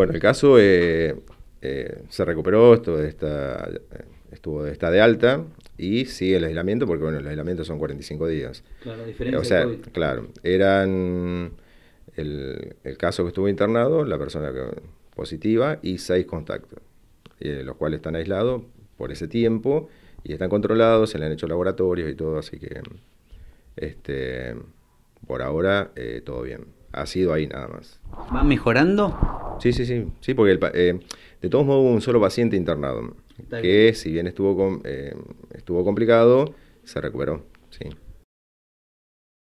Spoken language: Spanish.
Bueno, el caso eh, eh, se recuperó, esto está, eh, estuvo, está de alta y sigue el aislamiento, porque bueno, el aislamiento son 45 días. Claro, diferencia. O sea, claro, eran el, caso que estuvo internado, la persona positiva y seis contactos, los cuales están aislados por ese tiempo y están controlados, se le han hecho laboratorios y todo, así que este, por ahora todo bien. Ha sido ahí nada más. ¿Van mejorando? Sí, sí, sí, sí, porque el, eh, de todos modos hubo un solo paciente internado, que si bien estuvo, con eh, estuvo complicado, se recuperó, sí.